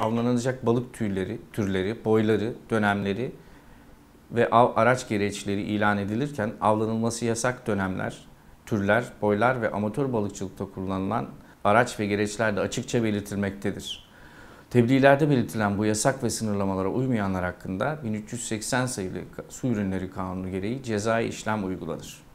avlanacak balık tüyleri, türleri, boyları, dönemleri ve av araç gereçleri ilan edilirken avlanılması yasak dönemler, türler, boylar ve amatör balıkçılıkta kullanılan araç ve gereçler de açıkça belirtilmektedir. Tebliğlerde belirtilen bu yasak ve sınırlamalara uymayanlar hakkında 1380 sayılı Su Ürünleri Kanunu gereği cezai işlem uygulanır.